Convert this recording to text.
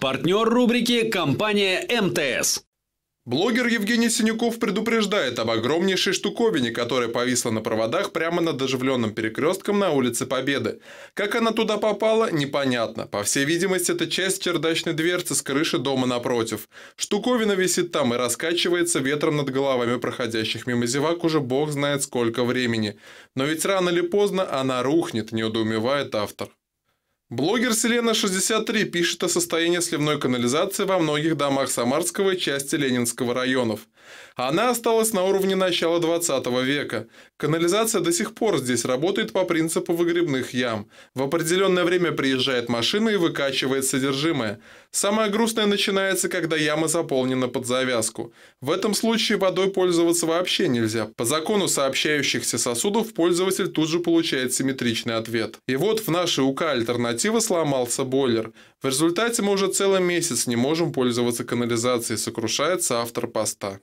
Партнер рубрики – компания МТС. Блогер Евгений Синюков предупреждает об огромнейшей штуковине, которая повисла на проводах прямо над оживленным перекрестком на улице Победы. Как она туда попала, непонятно. По всей видимости, это часть чердачной дверцы с крыши дома напротив. Штуковина висит там и раскачивается ветром над головами проходящих мимо зевак уже бог знает сколько времени. Но ведь рано или поздно она рухнет, неудоумевает автор. Блогер «Селена63» пишет о состоянии сливной канализации во многих домах Самарского и части Ленинского районов. Она осталась на уровне начала 20 века. Канализация до сих пор здесь работает по принципу выгребных ям. В определенное время приезжает машина и выкачивает содержимое. Самое грустное начинается, когда яма заполнена под завязку. В этом случае водой пользоваться вообще нельзя. По закону сообщающихся сосудов пользователь тут же получает симметричный ответ. И вот в нашей УК альтернативы сломался бойлер. В результате мы уже целый месяц не можем пользоваться канализацией, сокрушается автор поста.